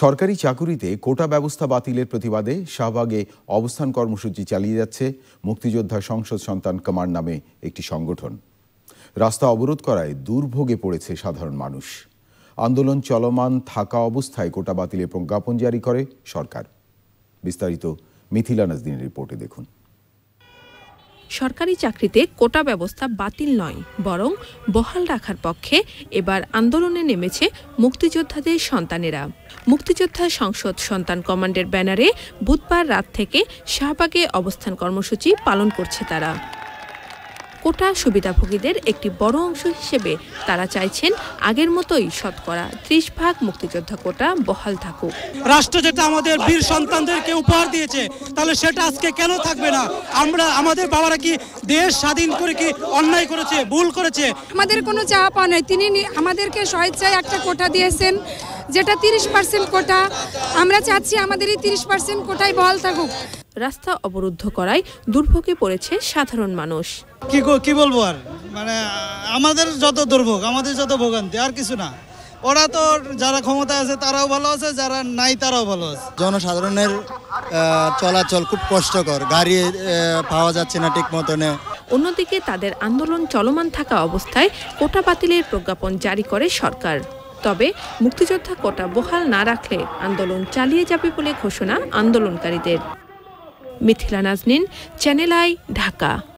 সরকারি চাকুরিতে কোটা ব্যবস্থা বাতিলের প্রতিবাদে শাহবাগে অবস্থান কর্মসূচি চালিয়ে যাচ্ছে মুক্তিযোদ্ধা সংসদ সন্তান কমার নামে একটি সংগঠন রাস্তা অবরোধ করায় দুর্ভোগে পড়েছে সাধারণ মানুষ আন্দোলন চলমান থাকা অবস্থায় কোটা বাতিলের প্রজ্ঞাপন জারি করে সরকার বিস্তারিত মিথিলা নাজদিনের রিপোর্টে দেখুন সরকারি চাকরিতে কোটা ব্যবস্থা বাতিল নয় বরং বহাল রাখার পক্ষে এবার আন্দোলনে নেমেছে মুক্তিযোদ্ধাদের সন্তানেরা মুক্তিযোদ্ধা সংসদ সন্তান কমান্ডের ব্যানারে বুধবার রাত থেকে শাহবাগে অবস্থান কর্মসূচি পালন করছে তারা কোটা সুবিধাভোগীদের একটি বড় অংশ হিসেবে তারা চাইছেন আগের মতোই শতকরা ত্রিশ ভাগ মুক্তিযোদ্ধা কোটা বহাল থাকুক রাষ্ট্র যেটা আমাদের বীর সন্তানদেরকে উপহার দিয়েছে তাহলে সেটা আজকে কেন থাকবে না আমরা আমাদের বাবারা কি দেশ স্বাধীন করে কি অন্যায় করেছে ভুল করেছে আমাদের কোনো চা পাওয়া নাই তিনি আমাদেরকে স্বেচ্ছায় একটা কোটা দিয়েছেন যেটা তিরিশ পার্সেন্ট কোটা আমরা চাচ্ছি আমাদের এই তিরিশ পার্সেন্ট কোটাই বহাল থাকুক রাস্তা অবরুদ্ধ করায় দুর্ভোগে পড়েছে সাধারণ মানুষ কি কি বলবো আর মানে আমাদের যত দুর্ভোগ আমাদের যত ভোগান্তি আর কিছু না ওরা তো যারা ক্ষমতা আছে তারাও ভালো আছে যারা নাই তারাও ভালো আছে জনসাধারণের চলাচল খুব কষ্টকর গাড়ি পাওয়া যাচ্ছে না ঠিক মতনে অন্যদিকে তাদের আন্দোলন চলমান থাকা অবস্থায় কোটা বাতিলের প্রজ্ঞাপন জারি করে সরকার তবে মুক্তিযোদ্ধা কোটা বহাল না রাখলে আন্দোলন চালিয়ে যাবে বলে ঘোষণা আন্দোলনকারীদের মিথিলা নাজনিন চ্যানেল আই ঢাকা